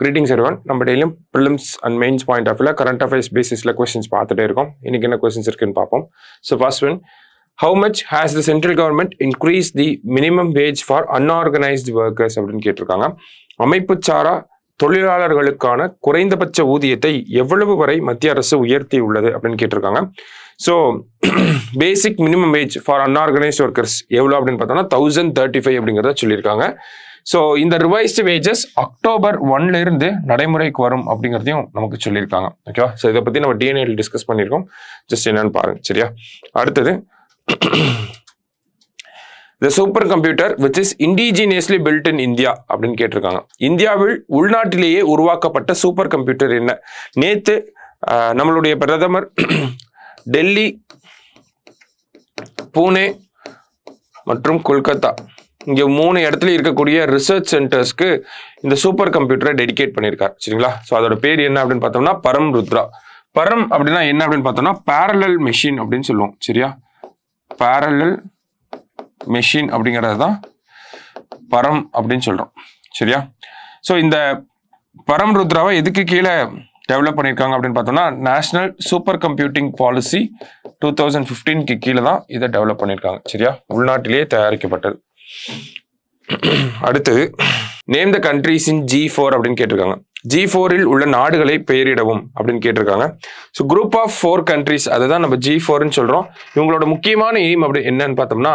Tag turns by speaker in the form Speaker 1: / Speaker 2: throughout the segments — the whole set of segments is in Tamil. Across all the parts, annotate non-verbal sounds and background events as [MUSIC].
Speaker 1: கிரீட்டிங்ஸ் எடுவன் நம்ம டெய்லியும் prelims and mains point of வியூவில் கரண்ட் அஃபேர்ஸ் பேசிஸில் கொஸ்டின்ஸ் பார்த்துட்டே இருக்கோம் இன்றைக்கி என்ன கொஸ்டின்ஸ் இருக்குன்னு பார்ப்போம் so first one how much has the central government increase the minimum wage for unorganised workers அப்படின்னு கேட்டிருக்காங்க அமைப்பு சாரா தொழிலாளர்களுக்கான குறைந்தபட்ச ஊதியத்தை எவ்வளவு வரை மத்திய அரசு உயர்த்தி உள்ளது அப்படின்னு கேட்டிருக்காங்க so basic minimum wage for unorganised workers எவ்வளோ அப்படின்னு பார்த்தோம்னா தௌசண்ட் தேர்ட்டி ஃபைவ் அப்படிங்கிறத சொல்லியிருக்காங்க ஸோ இந்த ரிவைஸ்டு வேஜஸ் அக்டோபர் ஒன்ல இருந்து நடைமுறைக்கு வரும் அப்படிங்கிறதையும் நமக்கு சொல்லியிருக்காங்க ஓகேவா ஸோ இதை பற்றி நம்ம டிஎன்ஏல டிஸ்கஸ் பண்ணியிருக்கோம் ஜஸ்ட் என்னன்னு பாருங்க சரியா அடுத்தது the super computer which is indigenously built in India அப்படின்னு கேட்டிருக்காங்க இந்தியாவில் உள்நாட்டிலேயே உருவாக்கப்பட்ட சூப்பர் கம்ப்யூட்டர் என்ன நேத்து நம்மளுடைய பிரதமர் [CLEARS THROAT] டெல்லி பூனே மற்றும் கொல்கத்தா இங்கே மூணு இடத்துல இருக்கக்கூடிய ரிசர்ச் சென்டர்ஸ்க்கு இந்த சூப்பர் கம்ப்யூட்டரை டெடிகேட் பண்ணியிருக்காரு சரிங்களா ஸோ அதோட பேர் என்ன அப்படின்னு பார்த்தோம்னா பரம் ருத்ரா பரம் அப்படின்னா என்ன அப்படின்னு பார்த்தோம்னா பேரலல் மெஷின் அப்படின்னு சொல்லுவோம் சரியா பேரலல் மெஷின் அப்படிங்கிறது தான் பரம் அப்படின்னு சொல்கிறோம் சரியா ஸோ இந்த பரம் ருத்ராவை எதுக்கு கீழே டெவலப் பண்ணியிருக்காங்க அப்படின்னு பார்த்தோம்னா national super computing policy two thousand ஃபிஃப்டீனுக்கு கீழே தான் இதை டெவலப் பண்ணியிருக்காங்க சரியா உள்நாட்டிலேயே தயாரிக்கப்பட்டது அடுத்து name the countries in G four அப்படின்னு கேட்டிருக்காங்க ஜி ஃபோரில் உள்ள நாடுகளை பெயரிடவும் அப்படின்னு கேட்டிருக்காங்க so group of four countries அதுதான் நம்ம ஜி ஃபோர்னு சொல்கிறோம் இவங்களோட முக்கியமான எய்ம் அப்படி என்னன்னு பார்த்தோம்னா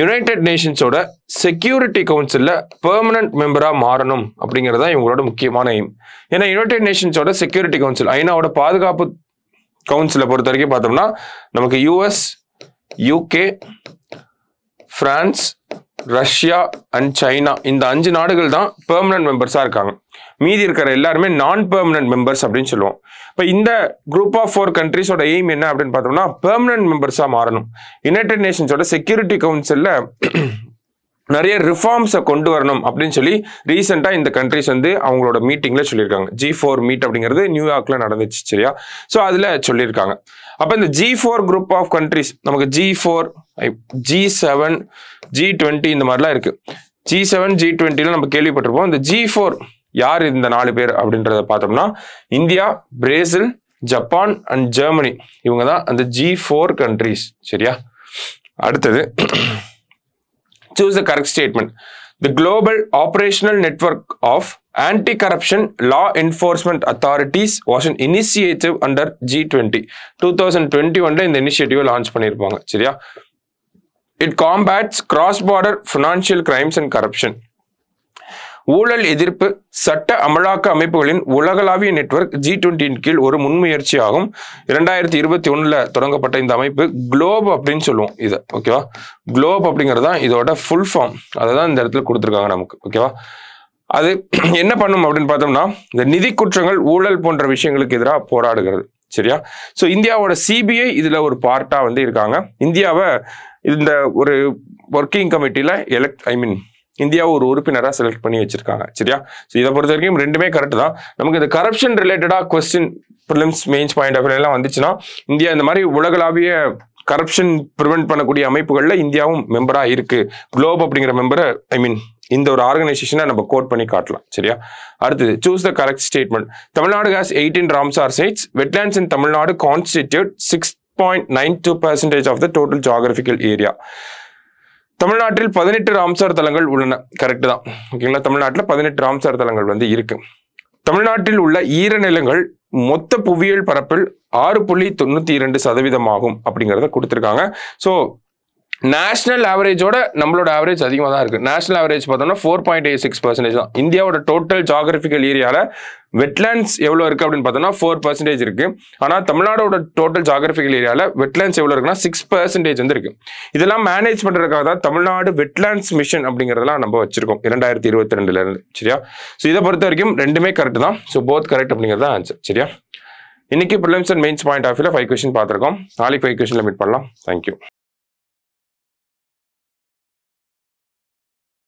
Speaker 1: யுனைடெட் நேஷன்ஸோட செக்யூரிட்டி கவுன்சிலில் பெர்மனன்ட் மெம்பராக மாறணும் அப்படிங்கிறது தான் இவங்களோட முக்கியமான எய்ம் ஏன்னா யுனைடெட் நேஷன்ஸோட செக்யூரிட்டி கவுன்சில் ஐநாவோட பாதுகாப்பு கவுன்சிலை பொறுத்த வரைக்கும் பார்த்தோம்னா நமக்கு US UK France Russia and China இந்த அஞ்சு நாடுகள் தான் பெர்மனன்ட் மெம்பர்ஸாக இருக்காங்க மீதி இருக்கிற எல்லாருமே நான் பெர்மனன்ட் மெம்பர்ஸ் அப்படின்னு சொல்லுவோம் இப்போ இந்த குரூப் ஆஃப் ஃபோர் கண்ட்ரிஸோட எய்ம் என்ன அப்படின்னு பார்த்தோம்னா பெர்மனன்ட் மெம்பர்ஸாக மாறணும் யுனைடெட் நேஷன்ஸோட செக்யூரிட்டி கவுன்சிலில் நிறைய ரிஃபார்ம்ஸை கொண்டு வரணும் அப்படின்னு சொல்லி ரீசெண்டாக இந்த கண்ட்ரிஸ் வந்து அவங்களோட மீட்டிங்கில் சொல்லியிருக்காங்க ஜி ஃபோர் மீட் அப்படிங்கிறது நியூயார்க்கில் நடந்துச்சு சரியா ஸோ அதில் சொல்லியிருக்காங்க அப்போ இந்த G four group of countries நமக்கு G four G seven G twenty இந்த மாதிரிலாம் இருக்குது ஜி செவன் ஜி டுவெண்ட்டியில் நம்ம கேள்விப்பட்டிருப்போம் இந்த ஜி ஃபோர் யார் இந்த நாலு பேர் அப்படின்றத பார்த்தோம்னா India Brazil Japan and Germany இவங்க தான் அந்த ஜி ஃபோர் கண்ட்ரிஸ் சரியா அடுத்தது choose the correct statement. The global operational network of anti-corruption law enforcement authorities was an initiative under G20. under the initiative launch பண்ணிருப்பாங்க. சரியா? It combats cross-border financial crimes and corruption. ஊழல் எதிர்ப்பு சட்ட அமலாக்க அமைப்புகளின் உலகளாவிய நெட்வொர்க் ஜி டுவெண்ட்டியின் கீழ் ஒரு முன்முயற்சி ஆகும் இரண்டாயிரத்தி இருபத்தி ஒன்றில் தொடங்கப்பட்ட இந்த அமைப்பு குளோப் அப்படின்னு சொல்லுவோம் இதை ஓகேவா குளோப் அப்படிங்கிறது தான் இதோட ஃபுல் ஃபார்ம் அதை தான் இந்த இடத்துல கொடுத்துருக்காங்க நமக்கு ஓகேவா அது [CLEARS THROAT] என்ன பண்ணும் அப்படின்னு பார்த்தோம்னா இந்த நிதி குற்றங்கள் ஊழல் போன்ற விஷயங்களுக்கு எதிராக போராடுகிறது சரியா ஸோ இந்தியாவோட சிபிஐ இதில் ஒரு பார்ட்டாக வந்து இருக்காங்க இந்தியாவை இந்த ஒரு ஒர்க்கிங் கமிட்டியில் எலக்ட் ஐ மீன் இந்தியாவை ஒரு உறுப்பினராக செலக்ட் பண்ணி வச்சிருக்காங்க சரியா ஸோ இதை பொறுத்த வரைக்கும் ரெண்டுமே கரெக்ட் தான் நமக்கு இந்த கரப்ஷன் ரிலேட்டடாக question prelims mains point of எல்லாம் வந்துச்சுன்னா இந்தியா இந்த மாதிரி உலகளாவிய கரப்ஷன் ப்ரிவெண்ட் பண்ணக்கூடிய அமைப்புகளில் இந்தியாவும் மெம்பராக இருக்குது குளோப் அப்படிங்கிற மெம்பரை ஐ மீன் இந்த ஒரு ஆர்கனைசேஷனை நம்ம கோட் பண்ணி காட்டலாம் சரியா அடுத்தது choose the correct statement Tamil Nadu has eighteen Ramsar sites wetlands in Tamil Nadu constitute six point nine two percentage of the total geographical area தமிழ்நாட்டில் பதினெட்டு ராம்சார் தலங்கள் உள்ளன கரெக்ட் தான் ஓகேங்களா தமிழ்நாட்டில் பதினெட்டு ராம்சார் தலங்கள் வந்து இருக்கு தமிழ்நாட்டில் உள்ள ஈரநிலங்கள் மொத்த புவியியல் பரப்பில் ஆறு புள்ளி தொண்ணூத்தி இரண்டு சதவீதம் ஆகும் அப்படிங்கிறத கொடுத்துருக்காங்க ஸோ நேஷனல் ஆவரேஜோட நம்மளோட ஆவரேஜ் அதிகமாக தான் இருக்குது நேஷனல் ஆவரேஜ் பார்த்தோம்னா four point eight six percentage தான் இந்தியாவோட டோட்டல் ஜாகிரபிக்கல் ஏரியாவில் வெட்லேண்ட்ஸ் எவ்வளோ இருக்குது அப்படின்னு பார்த்தோம்னா ஃபோர் பர்சன்டேஜ் இருக்குது ஆனால் தமிழ்நாடோட டோட்டல் ஜாகிரபிக்கல் ஏரியாவில் வெட்லேண்ட்ஸ் எவ்வளோ இருக்குன்னா சிக்ஸ் பர்சன்டேஜ் வந்து இருக்குது இதெல்லாம் மேனேஜ் பண்ணுறதுக்காக தான் தமிழ்நாடு வெட்லேண்ட்ஸ் மிஷன் அப்படிங்கிறதெல்லாம் நம்ம வச்சிருக்கோம் இரண்டாயிரத்தி இருபத்தி ரெண்டுலேருந்து சரியா ஸோ இதை பொறுத்த வரைக்கும் ரெண்டுமே கரெக்ட் தான் ஸோ போத் கரெக்ட் அப்படிங்கிறது தான் ஆன்சர் சரியா இன்னைக்கு prelims and mains point of வியூவில் ஃபைவ் கொஸ்டின் பார்த்துருக்கோம் நாளைக்கு ஃபைவ் கொஸ்டினில் மீட் பண்ணலாம் தேங்க்யூ